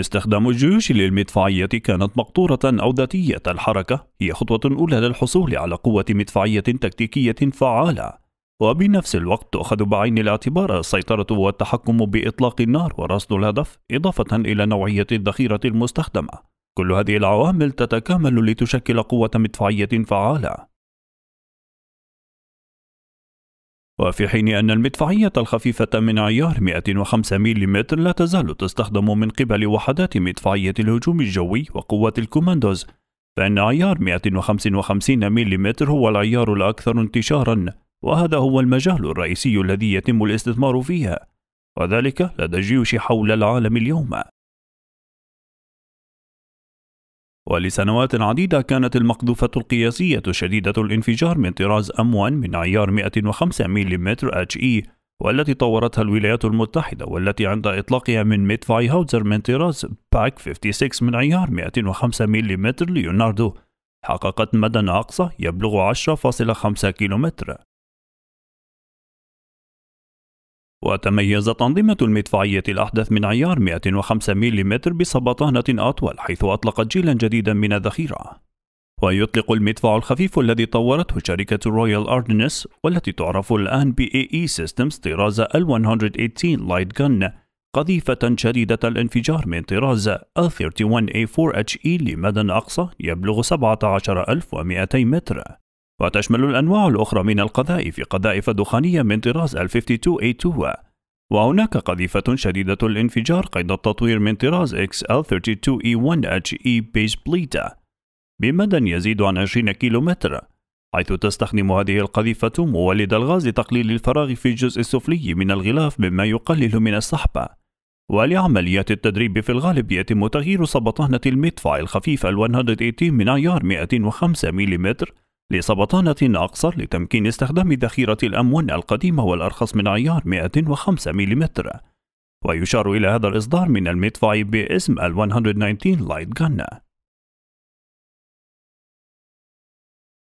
استخدام الجيوش للمدفعية كانت مقطورة أو ذاتية الحركة هي خطوة أولى للحصول على قوة مدفعية تكتيكية فعالة وبنفس الوقت تؤخذ بعين الاعتبار السيطرة والتحكم بإطلاق النار ورصد الهدف إضافة إلى نوعية الذخيرة المستخدمة كل هذه العوامل تتكامل لتشكل قوة مدفعية فعالة وفي حين أن المدفعية الخفيفة من عيار 105 ملم لا تزال تستخدم من قبل وحدات مدفعية الهجوم الجوي وقوة الكوماندوز فإن عيار 155 ملم هو العيار الأكثر انتشارا وهذا هو المجال الرئيسي الذي يتم الاستثمار فيها وذلك لدى الجيوش حول العالم اليوم ولسنوات عديدة كانت المقذوفة القياسية شديدة الانفجار من طراز أم1 من عيار 105 ملم HE والتي طورتها الولايات المتحدة والتي عند إطلاقها من ميدفاي هاوزر من طراز باك 56 من عيار 105 ملم ليوناردو حققت مدى أقصى يبلغ 10.5 كيلومتر وتميز تنظيمة المدفعية الأحدث من عيار 105 ملم بسبطانة أطول حيث أطلقت جيلا جديدا من الذخيرة ويطلق المدفع الخفيف الذي طورته شركة رويال أردنس والتي تعرف الآن بـ AE Systems طراز L118 Light Gun قذيفة شديدة الانفجار من طراز L31A4HE e لمدى أقصى يبلغ 17200 متر وتشمل الأنواع الأخرى من القذائف قذائف دخانية من طراز ال 52A2 وهناك قذيفة شديدة الانفجار قيد التطوير من طراز XL32E1HE e Base بليتا بمدى يزيد عن 20 كيلومتر حيث تستخدم هذه القذيفة مولد الغاز لتقليل الفراغ في الجزء السفلي من الغلاف مما يقلل من السحب ولعمليات التدريب في الغالب يتم تغيير سبطانة المدفع الخفيف ال 180 من عيار 105 ملم لسبطانة أقصر لتمكين استخدام ذخيرة الأمون القديمة والأرخص من عيار 105 ملم ويشار إلى هذا الإصدار من المدفع باسم ال 119 لايت جن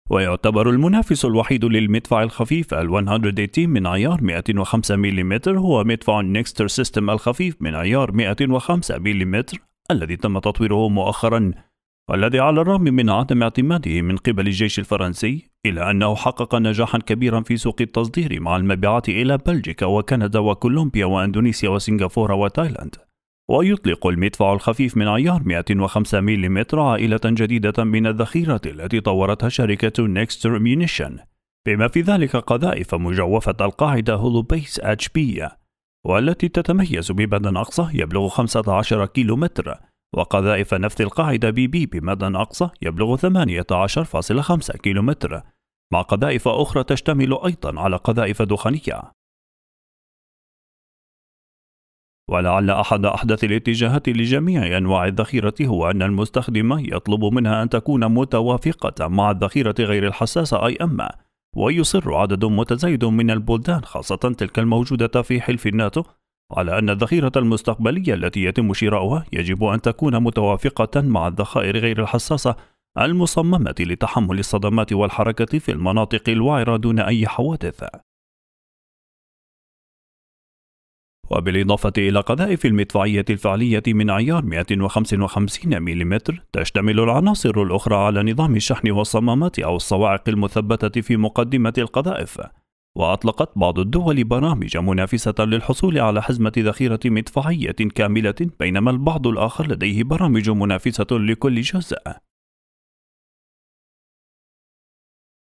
ويعتبر المنافس الوحيد للمدفع الخفيف ال 118 من عيار 105 ملم هو مدفع نيكستر سيستم الخفيف من عيار 105 ملم الذي تم تطويره مؤخرا والذي على الرغم من عدم اعتماده من قبل الجيش الفرنسي إلا أنه حقق نجاحا كبيرا في سوق التصدير مع المبيعات إلى بلجيكا وكندا وكولومبيا وأندونيسيا وسنغافورة وتايلاند ويطلق المدفع الخفيف من عيار 105 ملم عائلة جديدة من الذخيرة التي طورتها شركة نيكستر ميونيشن بما في ذلك قذائف مجوفة القاعدة هولوبيس اتش بي والتي تتميز ببدن أقصى يبلغ 15 كيلومتر وقذائف نفط القاعدة بي بي بمدى أقصى يبلغ 18.5 كيلومتر مع قذائف أخرى تشتمل أيضا على قذائف دخانية ولعل أحد أحدث الاتجاهات لجميع أنواع الذخيرة هو أن المستخدم يطلب منها أن تكون متوافقة مع الذخيرة غير الحساسة أي أما ويصر عدد متزايد من البلدان خاصة تلك الموجودة في حلف الناتو على أن الذخيرة المستقبلية التي يتم شراؤها يجب أن تكون متوافقة مع الذخائر غير الحساسة المصممة لتحمل الصدمات والحركة في المناطق الوعرة دون أي حوادث. وبالإضافة إلى قذائف المدفعية الفعلية من عيار 155 ملم تشتمل العناصر الأخرى على نظام الشحن والصمامات أو الصواعق المثبتة في مقدمة القذائف وأطلقت بعض الدول برامج منافسة للحصول على حزمة ذخيرة مدفعية كاملة بينما البعض الآخر لديه برامج منافسة لكل جزء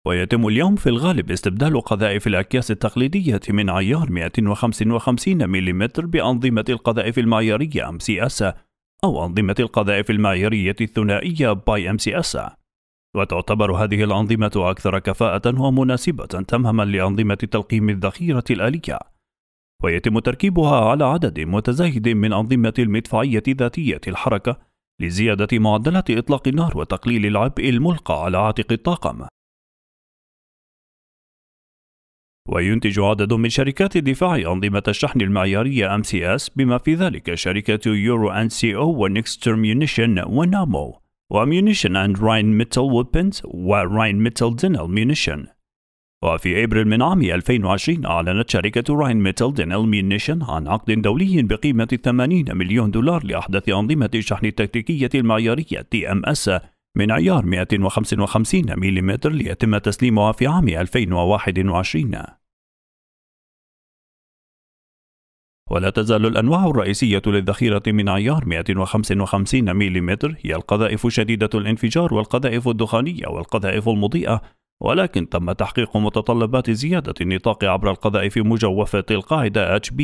ويتم اليوم في الغالب استبدال قذائف الأكياس التقليدية من عيار 155 ملم بأنظمة القذائف المعيارية MCS أو أنظمة القذائف المعيارية الثنائية باي MCS وتعتبر هذه الأنظمة أكثر كفاءة ومناسبة تماما لأنظمة تلقيم الذخيرة الآلية ويتم تركيبها على عدد متزايد من أنظمة المدفعية ذاتية الحركة لزيادة معدلات إطلاق النار وتقليل العبء الملقى على عاتق الطاقم وينتج عدد من شركات الدفاع أنظمة الشحن المعيارية MCS بما في ذلك شركة يورو NCO ونكستر ميونيشن ونامو وميونيشن اند راينميتال ويبنز ميتال دينل ميونيشن وفي أبريل من عام 2020 أعلنت شركة راين ميتال دينل ميونيشن عن عقد دولي بقيمة 80 مليون دولار لأحدث أنظمة الشحن التكتيكية المعيارية تي ام اس من عيار 155 ملم ليتم تسليمها في عام 2021 ولا تزال الأنواع الرئيسية للذخيرة من عيار 155 ملم هي القذائف شديدة الانفجار والقذائف الدخانية والقذائف المضيئة ولكن تم تحقيق متطلبات زيادة النطاق عبر القذائف مجوفة القاعدة HB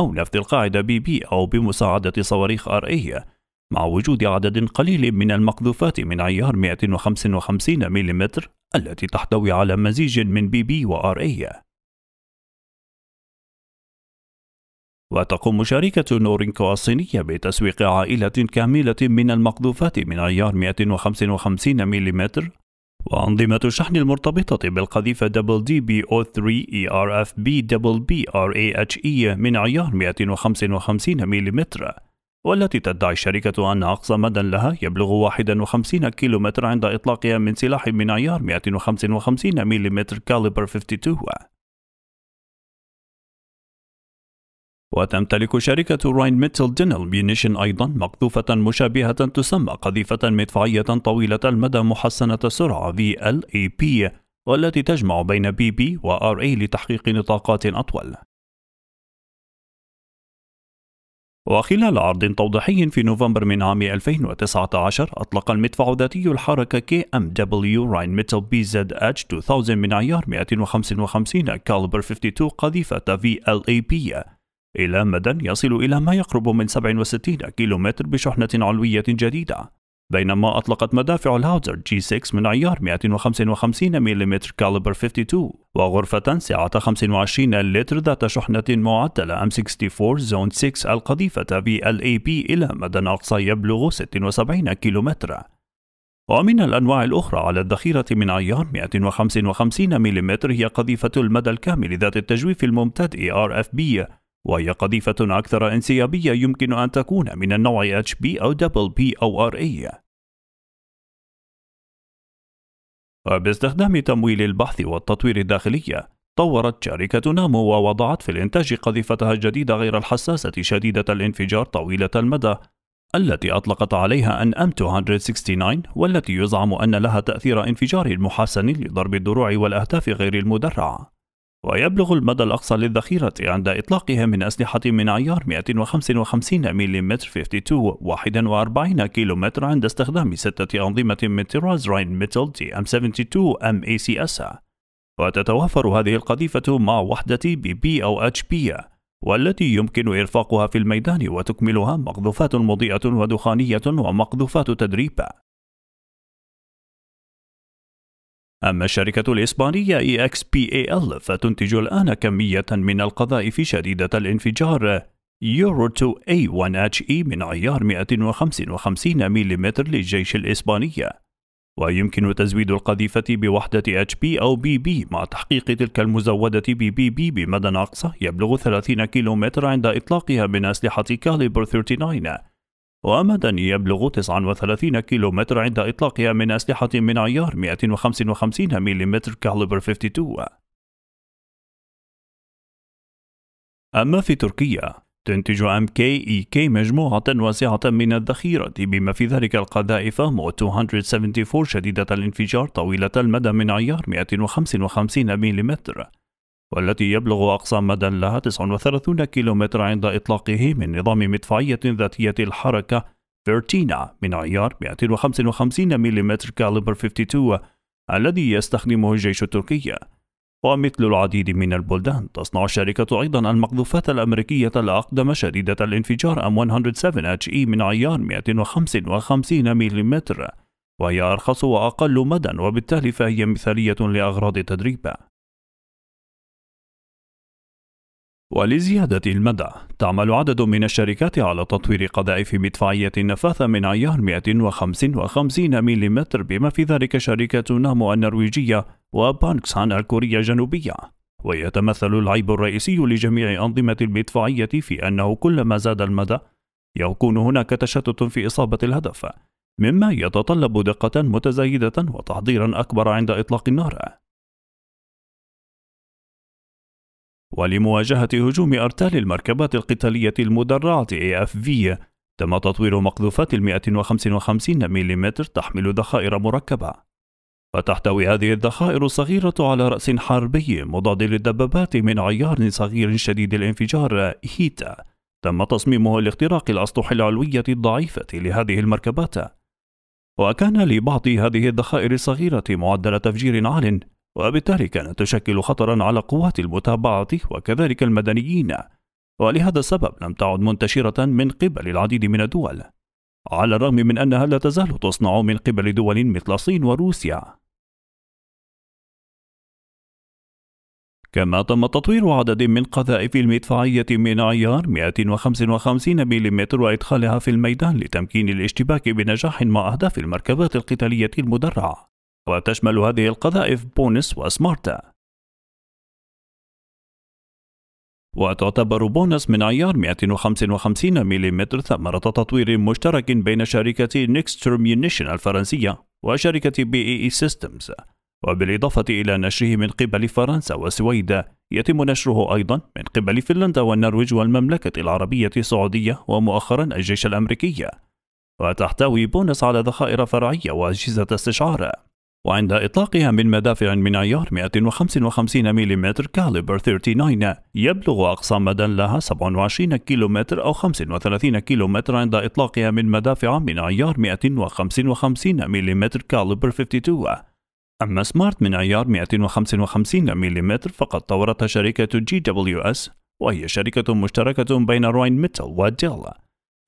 أو نفذ القاعدة BB أو بمساعدة صواريخ RA إيه، مع وجود عدد قليل من المقذوفات من عيار 155 ملم التي تحتوي على مزيج من BB و RA وتقوم شركة نورينكو الصينية بتسويق عائلة كاملة من المقذوفات من عيار 155 ملم وأنظمة الشحن المرتبطة بالقذيفة دبل دي بي أو 3 اي ار اف بي دبل بي ار اي اتش اي من عيار 255 ملم والتي تدعي الشركة أن أقصى مدى لها يبلغ 51 كيلومتر عند إطلاقها من سلاح من عيار 255 ملم كاليبر 52 وتمتلك شركة راين ميتل دينل ميونيشن أيضا مقذوفة مشابهة تسمى قذيفة مدفعية طويلة المدى محسنة السرعة VLAP والتي تجمع بين BB و RA لتحقيق نطاقات أطول. وخلال عرض توضيحي في نوفمبر من عام 2019 أطلق المدفع ذاتي الحركة KMW Rheinmetall BZH 2000 من عيار 255 كالبر 52 قذيفة VLAP إلى مدى يصل إلى ما يقرب من 67 كيلومتر بشحنة علوية جديدة بينما أطلقت مدافع الهاوزر جي 6 من عيار 155 ملم كاليبر 52 وغرفة سعة 25 لتر ذات شحنة معدلة M64 زون 6 القذيفة VLAP إلى مدى أقصى يبلغ 76 كيلومتر ومن الأنواع الأخرى على الذخيرة من عيار 155 ملم هي قذيفة المدى الكامل ذات التجويف الممتد RFB وهي قذيفة أكثر انسيابية يمكن أن تكون من النوع HB أو Double B أو RA e. وباستخدام تمويل البحث والتطوير الداخلية طورت شركة نامو ووضعت في الإنتاج قذيفتها الجديدة غير الحساسة شديدة الانفجار طويلة المدى التي أطلقت عليها أن أم 269 والتي يزعم أن لها تأثير انفجار محسن لضرب الدروع والأهداف غير المدرعة ويبلغ المدى الأقصى للذخيرة عند إطلاقها من أسلحة من عيار 155 ملم 52 41 كيلومتر عند استخدام ستة أنظمة من طراز راين ميتل تي أم 72 أم اي سي اس وتتوافر هذه القذيفة مع وحدة بي بي أو اتش بي والتي يمكن إرفاقها في الميدان وتكملها مقذوفات مضيئة ودخانية ومقذوفات تدريب أما الشركة الإسبانية إي إكس بي إي إل فتنتج الآن كمية من القذائف شديدة الانفجار يورو 2 a 1 he من عيار 155 ملم للجيش الإسباني ويمكن تزويد القذيفة بوحدة HP أو BB مع تحقيق تلك المزودة BBB بمدى أقصى يبلغ 30 كيلومتر عند إطلاقها من أسلحة كاليبر 39 ومدى يبلغ 39 كيلومتر عند إطلاقها من أسلحة من عيار 255 ملم كاليبر 52 أما في تركيا تنتج أم كي إي كي مجموعة واسعة من الذخيرة بما في ذلك القذائف مو 274 شديدة الانفجار طويلة المدى من عيار 255 ملم والتي يبلغ أقصى مدى لها 39 كيلومتر عند إطلاقه من نظام مدفعية ذاتية الحركة فيرتينا من عيار 255 ملم كاليبر 52 الذي يستخدمه الجيش التركي ومثل العديد من البلدان تصنع الشركة أيضا المقذوفات الأمريكية الأقدم شديدة الانفجار M107HE من عيار 255 ملم وهي أرخص وأقل مدى وبالتالي فهي مثالية لأغراض التدريب ولزيادة المدى تعمل عدد من الشركات على تطوير قذائف مدفعية نفاثة من عيار 155 ملم بما في ذلك شركة نامو النرويجية وبانكسان الكورية الجنوبية ويتمثل العيب الرئيسي لجميع أنظمة المدفعية في أنه كلما زاد المدى يكون هناك تشتت في إصابة الهدف مما يتطلب دقة متزايدة وتحضيرا أكبر عند إطلاق النار ولمواجهة هجوم أرتال المركبات القتالية المدرعة AFV تم تطوير مقذوفات 155 ملم تحمل ذخائر مركبة فتحتوي هذه الذخائر الصغيرة على رأس حربي مضاد للدبابات من عيار صغير شديد الانفجار هيتا تم تصميمه لاختراق الأسطح العلوية الضعيفة لهذه المركبات وكان لبعض هذه الذخائر الصغيرة معدل تفجير عال وبالتالي كانت تشكل خطرا على قوات المتابعة وكذلك المدنيين ولهذا السبب لم تعد منتشرة من قبل العديد من الدول على الرغم من أنها لا تزال تصنع من قبل دول مثل الصين وروسيا كما تم تطوير عدد من قذائف المدفعية من عيار 155 ملم وإدخالها في الميدان لتمكين الاشتباك بنجاح مع أهداف المركبات القتالية المدرعة وتشمل هذه القذائف بونس وسمارتا وتعتبر بونس من عيار 255 ملم ثمرة تطوير مشترك بين شركة نيكستر ميونيشن الفرنسية وشركة بي اي اي سيستمز وبالإضافة إلى نشره من قبل فرنسا والسويد يتم نشره أيضا من قبل فنلندا والنرويج والمملكة العربية السعودية ومؤخرا الجيش الأمريكي وتحتوي بونس على ذخائر فرعية وأجهزة استشعار وعند إطلاقها من مدافع من عيار 155 ملم كاليبر 39 يبلغ أقصى مدى لها 27 كيلومتر أو 35 كيلومتر عند إطلاقها من مدافع من عيار 155 ملم كاليبر 52 أما سمارت من عيار 155 ملم فقد طورتها شركة جي دبليو اس وهي شركة مشتركة بين راين ميتال وديل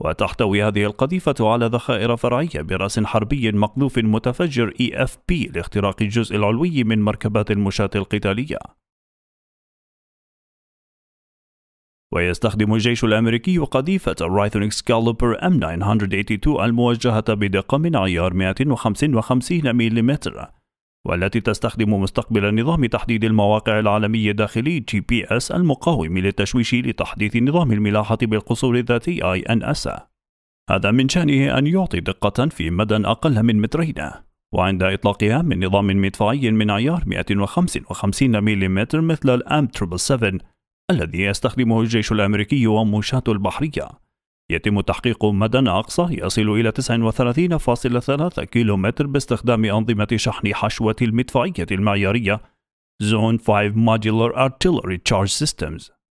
وتحتوي هذه القذيفة على ذخائر فرعية برأس حربي مقذوف متفجر اي اف بي لاختراق الجزء العلوي من مركبات المشاة القتالية. ويستخدم الجيش الأمريكي قذيفة الرايثون اكسكاليبر M982 الموجهة بدقة من عيار 155 ملم والتي تستخدم مستقبل نظام تحديد المواقع العالمي الداخلي جي بي اس المقاوم للتشويش لتحديث نظام الملاحة بالقصور الذاتي اي ان اس هذا من شأنه أن يعطي دقة في مدى أقل من مترين وعند إطلاقها من نظام مدفعي من عيار 155 ملم مثل الام 7 الذي يستخدمه الجيش الأمريكي ومشاة البحرية يتم تحقيق مدى أقصى يصل إلى 39.3 كيلومتر باستخدام أنظمة شحن حشوة المدفعية المعيارية Zone 5 Modular Artillery Charge Systems